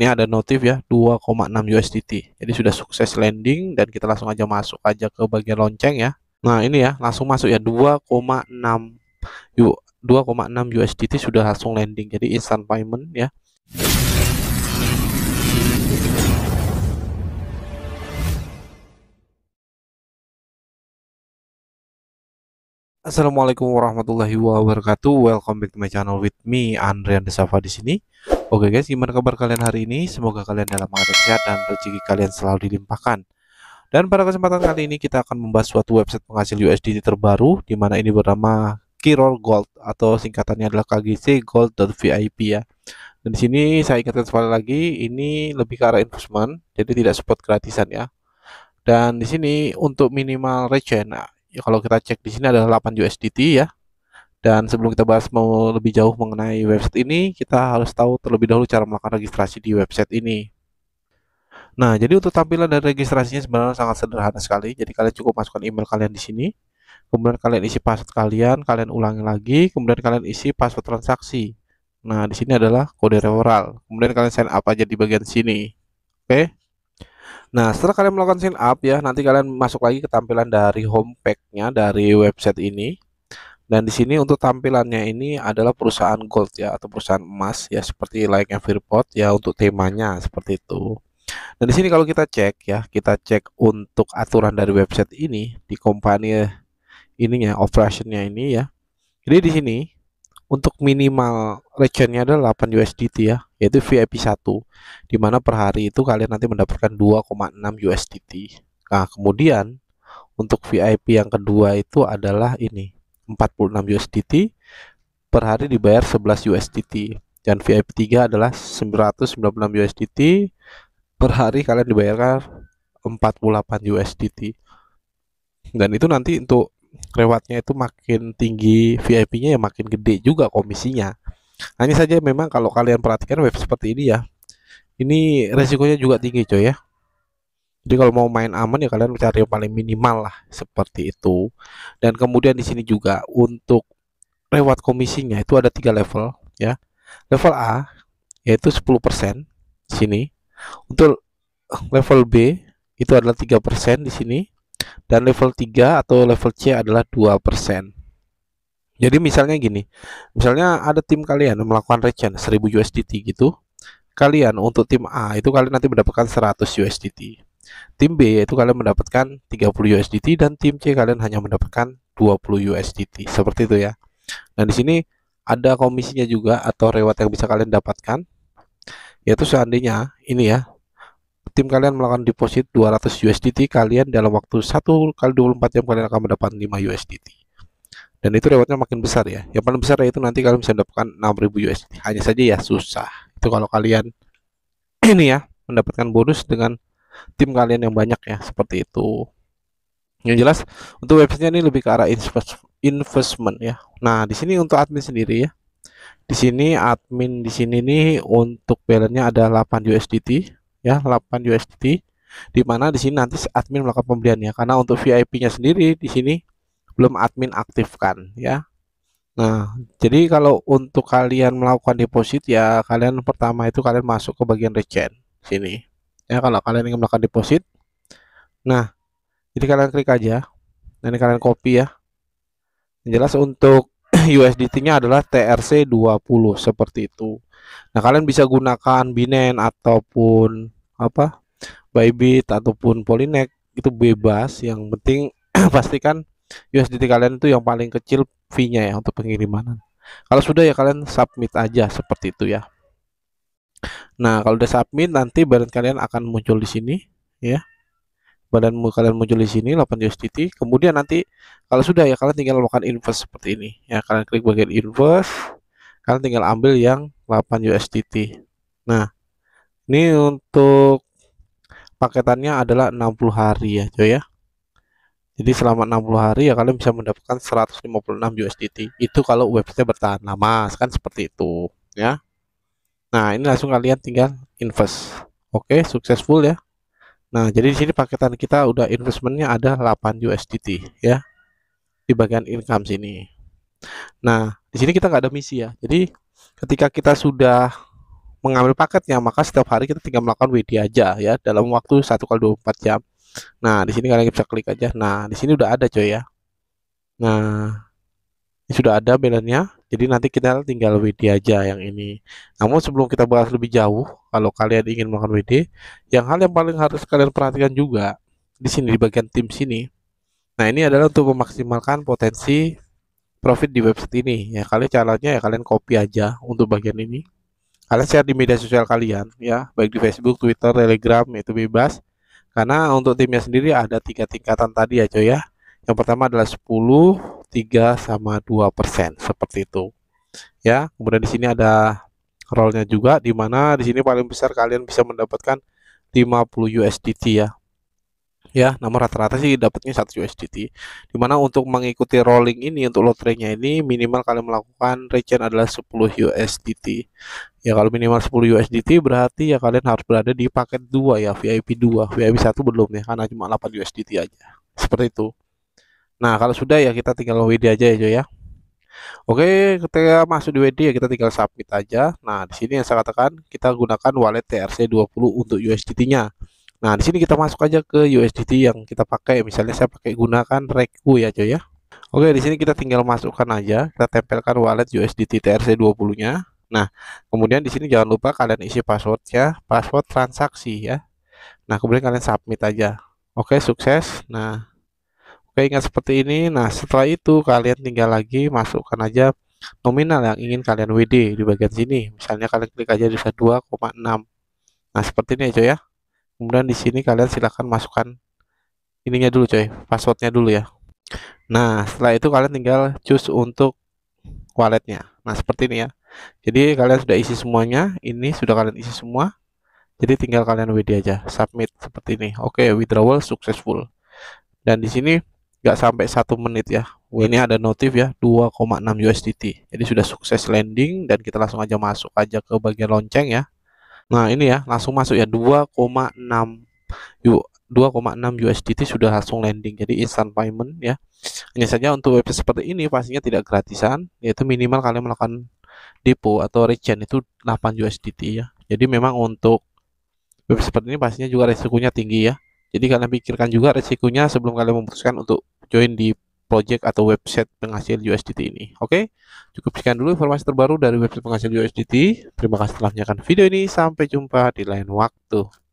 ini ada notif ya 2,6 USDT jadi sudah sukses landing dan kita langsung aja masuk aja ke bagian lonceng ya nah ini ya langsung masuk ya 2,6 2,6 USDT sudah langsung landing jadi instant payment ya Assalamualaikum warahmatullahi wabarakatuh. Welcome back to my channel with me Andrian Desava di sini. Oke okay guys, gimana kabar kalian hari ini? Semoga kalian dalam keadaan sehat dan rezeki kalian selalu dilimpahkan. Dan pada kesempatan kali ini kita akan membahas suatu website penghasil USDT terbaru di mana ini bernama Kirol Gold atau singkatannya adalah KGC Gold VIP ya. Dan di sini saya ingatkan sekali lagi ini lebih ke arah investment, jadi tidak support gratisan ya. Dan di sini untuk minimal return, ya kalau kita cek di sini adalah 8 USDT ya dan sebelum kita bahas mau lebih jauh mengenai website ini, kita harus tahu terlebih dahulu cara melakukan registrasi di website ini. Nah, jadi untuk tampilan dan registrasinya sebenarnya sangat sederhana sekali. Jadi kalian cukup masukkan email kalian di sini, kemudian kalian isi password kalian, kalian ulangi lagi, kemudian kalian isi password transaksi. Nah, di sini adalah kode referral. Kemudian kalian sign up aja di bagian sini. Oke. Nah, setelah kalian melakukan sign up ya, nanti kalian masuk lagi ke tampilan dari homepage-nya dari website ini. Dan di sini untuk tampilannya ini adalah perusahaan gold ya atau perusahaan emas ya seperti like Freeport ya untuk temanya seperti itu. Dan di sini kalau kita cek ya, kita cek untuk aturan dari website ini di company ininya operationnya ini ya. Jadi di sini untuk minimal regionnya adalah 8 USDT ya, yaitu VIP 1. Di mana per hari itu kalian nanti mendapatkan 2,6 USDT. Nah, kemudian untuk VIP yang kedua itu adalah ini 46 USDT per hari dibayar 11 USDT dan VIP 3 adalah 996 USDT per hari kalian dibayarkan 48 USDT dan itu nanti untuk rewardnya itu makin tinggi VIP-nya ya makin gede juga komisinya hanya saja memang kalau kalian perhatikan web seperti ini ya ini resikonya juga tinggi coy ya jadi kalau mau main aman ya kalian cari yang paling minimal lah seperti itu. Dan kemudian di sini juga untuk lewat komisinya itu ada tiga level ya. Level A yaitu 10% di sini. Untuk level B itu adalah tiga persen di sini dan level 3 atau level C adalah dua persen. Jadi misalnya gini, misalnya ada tim kalian melakukan regen 1000 USDT gitu. Kalian untuk tim A itu kalian nanti mendapatkan 100 USDT. Tim B yaitu kalian mendapatkan 30 USDT dan tim C kalian hanya mendapatkan 20 USDT. Seperti itu ya. Dan nah, di sini ada komisinya juga atau reward yang bisa kalian dapatkan yaitu seandainya ini ya tim kalian melakukan deposit 200 USDT kalian dalam waktu 1 kali 24 jam kalian akan mendapatkan 5 USDT dan itu rewardnya makin besar ya yang paling besar yaitu nanti kalian bisa mendapatkan 6000 USDT hanya saja ya susah itu kalau kalian ini ya mendapatkan bonus dengan tim kalian yang banyak ya seperti itu yang jelas untuk websitenya ini lebih ke arah investment ya nah di sini untuk admin sendiri ya di sini admin di sini nih untuk balance-nya ada 8 USDT ya 8 USDT di mana di sini nanti admin melakukan pembelian ya karena untuk VIP-nya sendiri di sini belum admin aktifkan ya Nah, jadi kalau untuk kalian melakukan deposit ya kalian pertama itu kalian masuk ke bagian recent sini ya kalau kalian ingin melakukan deposit nah jadi kalian klik aja dan kalian copy ya yang jelas untuk USDT-nya adalah TRC20 seperti itu nah kalian bisa gunakan Binance ataupun apa Bybit ataupun Polinex itu bebas yang penting pastikan USDT kalian itu yang paling kecil fee-nya ya untuk pengiriman. Kalau sudah ya kalian submit aja seperti itu ya. Nah, kalau udah submit nanti badan kalian akan muncul di sini ya. Badan kalian muncul di sini 8 USDT. Kemudian nanti kalau sudah ya kalian tinggal melakukan inverse seperti ini ya. Kalian klik bagian inverse, kalian tinggal ambil yang 8 USDT. Nah, ini untuk paketannya adalah 60 hari ya, coy ya. Jadi selama 60 hari ya kalian bisa mendapatkan 156 USDT. Itu kalau website bertahan lama, kan seperti itu ya. Nah, ini langsung kalian tinggal invest. Oke, okay, successful ya. Nah, jadi di sini paketan kita udah investmentnya ada 8 USDT ya. Di bagian income sini. Nah, di sini kita nggak ada misi ya. Jadi ketika kita sudah mengambil paketnya, maka setiap hari kita tinggal melakukan WD aja ya dalam waktu 1 kali 24 jam. Nah, di sini kalian bisa klik aja. Nah, di sini udah ada coy ya. Nah, ini sudah ada balance-nya jadi nanti kita tinggal WD aja yang ini namun sebelum kita bahas lebih jauh kalau kalian ingin melakukan WD yang hal yang paling harus kalian perhatikan juga di sini di bagian tim sini nah ini adalah untuk memaksimalkan potensi profit di website ini ya kalian caranya ya kalian copy aja untuk bagian ini kalian share di media sosial kalian ya baik di Facebook Twitter Telegram itu bebas karena untuk timnya sendiri ada tiga tingkatan tadi ya coy ya yang pertama adalah 10 3 sama 2 persen seperti itu ya kemudian di sini ada rollnya juga di mana di sini paling besar kalian bisa mendapatkan 50 USDT ya ya namun rata-rata sih dapatnya 1 USDT dimana untuk mengikuti rolling ini untuk lotrenya ini minimal kalian melakukan return adalah 10 USDT ya kalau minimal 10 USDT berarti ya kalian harus berada di paket 2 ya VIP 2 VIP 1 belum ya karena cuma 8 USDT aja seperti itu Nah, kalau sudah ya kita tinggal WD aja ya, cuy ya. Oke, ketika masuk di WD ya kita tinggal submit aja. Nah, di sini yang saya katakan kita gunakan wallet TRC20 untuk USDT-nya. Nah, di sini kita masuk aja ke USDT yang kita pakai. Misalnya saya pakai gunakan Reku ya, cuy ya. Oke, di sini kita tinggal masukkan aja, kita tempelkan wallet USDT TRC20-nya. Nah, kemudian di sini jangan lupa kalian isi password ya password transaksi ya. Nah, kemudian kalian submit aja. Oke, sukses. Nah, Oke, ingat seperti ini. Nah, setelah itu kalian tinggal lagi masukkan aja nominal yang ingin kalian WD di bagian sini. Misalnya kalian klik aja di 2,6. Nah, seperti ini ya, coy ya. Kemudian di sini kalian silahkan masukkan ininya dulu coy, passwordnya dulu ya. Nah, setelah itu kalian tinggal choose untuk walletnya. Nah, seperti ini ya. Jadi kalian sudah isi semuanya, ini sudah kalian isi semua. Jadi tinggal kalian WD aja, submit seperti ini. Oke, withdrawal successful. Dan di sini nggak sampai satu menit ya ini ada notif ya 2,6 USDT jadi sudah sukses landing dan kita langsung aja masuk aja ke bagian lonceng ya nah ini ya langsung masuk ya 2,6 2,6 USDT sudah langsung landing jadi instant payment ya hanya saja untuk website seperti ini pastinya tidak gratisan yaitu minimal kalian melakukan depo atau region itu 8 USDT ya jadi memang untuk website seperti ini pastinya juga resikonya tinggi ya jadi kalian pikirkan juga resikonya sebelum kalian memutuskan untuk join di project atau website penghasil USDT ini. Oke, cukup sekian dulu informasi terbaru dari website penghasil USDT. Terima kasih telah menyaksikan video ini. Sampai jumpa di lain waktu.